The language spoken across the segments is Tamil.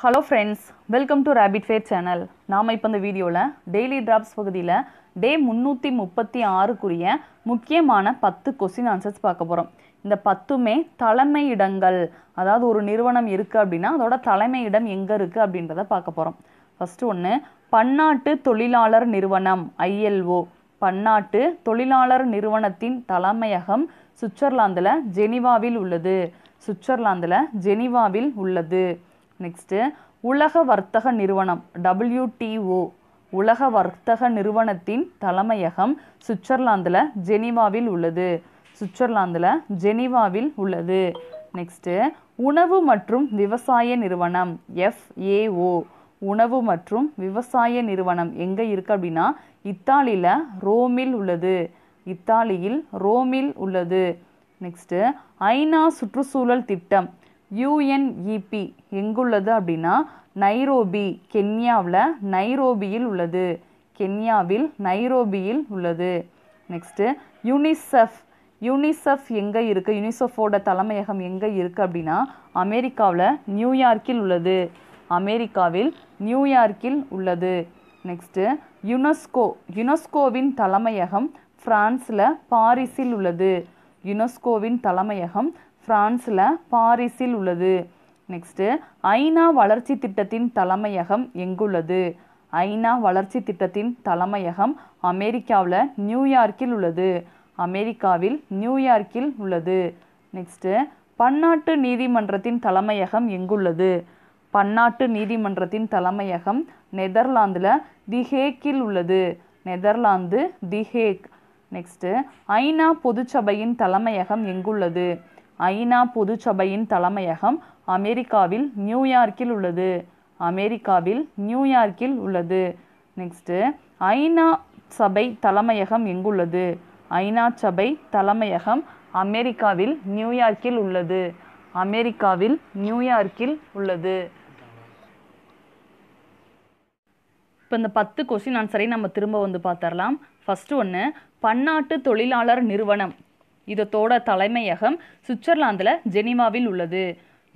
hello friends welcome to rapid fair channel நாம் இப்போ இந்த வீடியோவில் டெய்லி ட்ராப்ஸ் பகுதியில் டே முந்நூற்றி முப்பத்தி ஆறுக்குரிய முக்கியமான பத்து கொஸ்டின் ஆன்சர்ஸ் பார்க்க போகிறோம் இந்த பத்துமே தலைமை இடங்கள் அதாவது ஒரு நிறுவனம் இருக்குது அப்படின்னா அதோட தலைமை இடம் எங்கே இருக்குது அப்படின்றத பார்க்க போகிறோம் ஃபஸ்ட்டு ஒன்று பன்னாட்டு தொழிலாளர் நிறுவனம் ஐஎல்ஓ பன்னாட்டு தொழிலாளர் நிறுவனத்தின் தலைமையகம் சுவிட்சர்லாந்தில் ஜெனிவாவில் உள்ளது சுவிட்சர்லாந்தில் ஜெனிவாவில் உள்ளது நெக்ஸ்ட்டு உலக வர்த்தக நிறுவனம் டபிள்யூடிஓ உலக வர்த்தக நிறுவனத்தின் தலைமையகம் சுவிட்சர்லாந்தில் ஜெனிவாவில் உள்ளது சுவிட்சர்லாந்தில் ஜெனிவாவில் உள்ளது நெக்ஸ்ட்டு உணவு மற்றும் விவசாய நிறுவனம் எஃப்ஏஓ உணவு மற்றும் விவசாய நிறுவனம் எங்கே இருக்குது அப்படின்னா இத்தாலியில் ரோமில் உள்ளது இத்தாலியில் ரோமில் உள்ளது நெக்ஸ்ட்டு ஐநா சுற்றுச்சூழல் திட்டம் யுஎன்இபி e எங்குள்ளது அப்படின்னா நைரோபி கென்யாவில் நைரோபியில் உள்ளது கென்யாவில் நைரோபியில் உள்ளது நெக்ஸ்ட்டு யுனிசெஃப் யுனிசெஃப் எங்கே இருக்குது யுனிசெஃபோட தலைமையகம் எங்கே இருக்குது அப்படின்னா அமெரிக்காவில் நியூயார்க்கில் உள்ளது அமெரிக்காவில் நியூயார்க்கில் உள்ளது நெக்ஸ்ட்டு யுனெஸ்கோ யுனெஸ்கோவின் தலைமையகம் ஃப்ரான்ஸில் பாரிஸில் உள்ளது யுனெஸ்கோவின் தலைமையகம் பிரான்ஸில் பாரிஸில் உள்ளது நெக்ஸ்ட்டு ஐநா வளர்ச்சி திட்டத்தின் தலைமையகம் எங்குள்ளது ஐநா வளர்ச்சி திட்டத்தின் தலைமையகம் அமெரிக்காவில் நியூயார்க்கில் உள்ளது அமெரிக்காவில் நியூயார்க்கில் உள்ளது நெக்ஸ்ட்டு பன்னாட்டு நீதிமன்றத்தின் தலைமையகம் எங்குள்ளது பன்னாட்டு நீதிமன்றத்தின் தலைமையகம் நெதர்லாந்தில் திஹேக்கில் உள்ளது நெதர்லாந்து திஹேக் நெக்ஸ்ட்டு ஐநா பொதுச்சபையின் தலைமையகம் எங்குள்ளது ஐநா பொதுச்சபையின் தலைமையகம் அமெரிக்காவில் நியூயார்க்கில் உள்ளது அமெரிக்காவில் நியூயார்க்கில் உள்ளது நெக்ஸ்ட்டு ஐநா சபை தலைமையகம் எங்குள்ளது ஐநா சபை தலைமையகம் அமெரிக்காவில் நியூயார்க்கில் உள்ளது அமெரிக்காவில் நியூயார்க்கில் உள்ளது இப்போ இந்த பத்து கொஸ்டின் ஆன்சரை நம்ம திரும்ப வந்து பார்த்தரலாம் ஃபஸ்ட்டு ஒன்று பன்னாட்டு தொழிலாளர் நிறுவனம் இதத்தோட தலைமையகம் சுவிட்சர்லாந்தில் ஜெனிவாவில் உள்ளது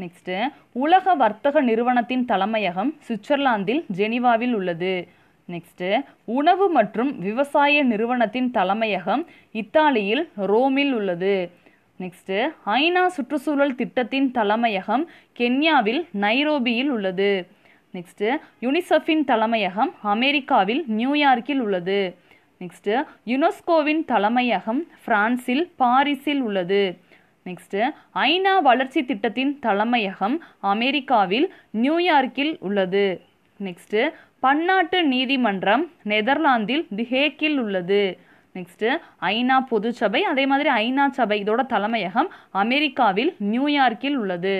நெக்ஸ்ட்டு உலக வர்த்தக நிறுவனத்தின் தலைமையகம் சுவிட்சர்லாந்தில் ஜெனிவாவில் உள்ளது நெக்ஸ்ட்டு உணவு மற்றும் விவசாய நிறுவனத்தின் தலைமையகம் இத்தாலியில் ரோமில் உள்ளது நெக்ஸ்ட்டு ஐநா சுற்றுச்சூழல் திட்டத்தின் தலைமையகம் கென்யாவில் நைரோபியில் உள்ளது நெக்ஸ்ட்டு யுனிசெஃபின் தலைமையகம் அமெரிக்காவில் நியூயார்க்கில் உள்ளது நெக்ஸ்ட்டு யுனெஸ்கோவின் தலைமையகம் பிரான்சில் பாரிஸில் உள்ளது நெக்ஸ்ட்டு ஐநா வளர்ச்சி திட்டத்தின் தலைமையகம் அமெரிக்காவில் நியூயார்க்கில் உள்ளது நெக்ஸ்ட்டு பன்னாட்டு நீதிமன்றம் நெதர்லாந்தில் திஹேக்கில் உள்ளது நெக்ஸ்ட்டு ஐநா பொதுச்சபை அதே மாதிரி ஐநா சபை இதோட தலைமையகம் அமெரிக்காவில் நியூயார்க்கில் உள்ளது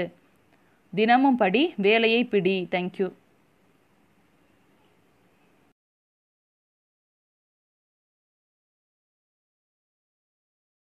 தினமும் படி வேலையை பிடி தேங்க்யூ